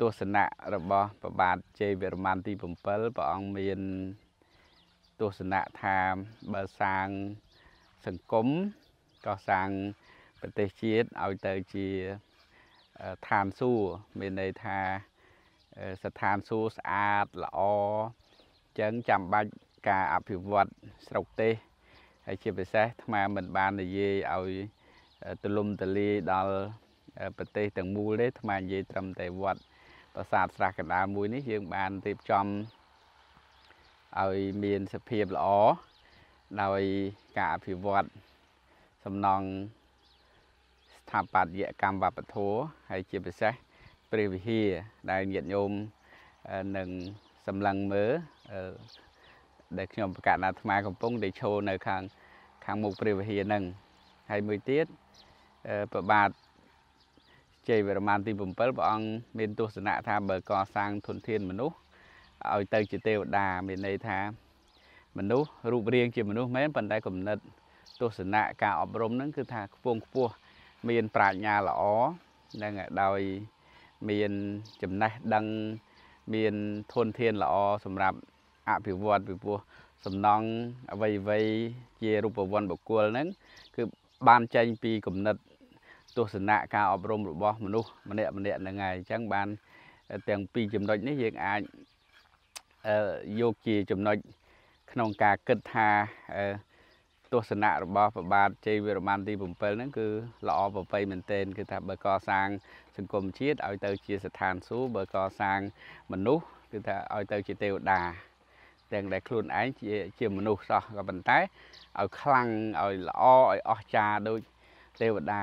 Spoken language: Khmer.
ទស្សនៈរបស់ប្របាទជ័យវរ្ម័នទី7ព្រះអង្គមានទស្សនៈថាបើសាងសង្គមក៏សាងប្រទេសជាតិឲ្យទៅជាឋានសួគ៌មានន័យថាស្ថានសួគ៌ស្អាតល្អចឹងចាំបាច់ការអភិវឌ្ឍស្រុកទេសហើយជាពិសេសអាត្មាមិនបាននិយាយឲ្យទលំទលាយដល់ប្រទេសទាំងមូលទេថ្មនិយាយត្រឹមតែវត្តប្រាសាទស្រះកណ្ដាលមួយនេះយើងបានរៀបចំឲ្យមានសភាពល្អដោយការអភិវឌ្ឍសំណង់ស្ថាបត្យកម្មវប្បធម៌ហើយជាពិសេសព្រះវិហារដែលញាតិញោមនឹងសម្លឹងមើលដែលខ្ញុំប្រកាសអាត្មាកំពុងតែឈរនៅខាងខាងមុខព្រះវិហារហ្នឹងហើយមួយទៀតប្របាទជ័យវរ្ម័នទី7ព្រះអង្គមានទស្សនៈថាបើកសាងធនធានមនុស្សឲ្យទៅ ជាទេវតាមានន័យថា មនុស្សរូបរាង ជាមនុស្សមែនប៉ុន្តែគំនិតទស្សនៈការអប់រំហ្នឹងគឺថាខ្ពងខ្ពស់មានប្រាជ្ញាល្អនឹងដោយមានចំណេះដឹងមានធនធានល្អសម្រាប់អភិវឌ្ឍពីព្រោះសំណង់អ្វីអ្វីជារូបវ័នបុគ្គលហ្នឹងគឺបានចេញពីគំនិតទស្សនៈការអប់រំរបស់មនុស្សម្នាក់ម្នាក់ហ្នឹងហើយអញ្ចឹងបាន ទាំងពីរចំណុចនេះយើងអាចយកជាចំណុចក្នុងការគិតថាទស្សនៈរបស់ប្របាទជ័យវិរ្ម័នទី7ហ្នឹងគឺល្អប្រពៃមែនទែនគឺថាបើកសាងសង្គមជាតិឲ្យទៅជាស្ថានសួគ៌បើកសាងមនុស្សគឺថាឲ្យទៅជាទេវតាទាំងដែលខ្លួនឯងជាជាមនុស្សសោះក៏ប៉ុន្តែឲ្យខ្លាំងឲ្យល្អឲ្យអស្ចារ្យដូចទេវតា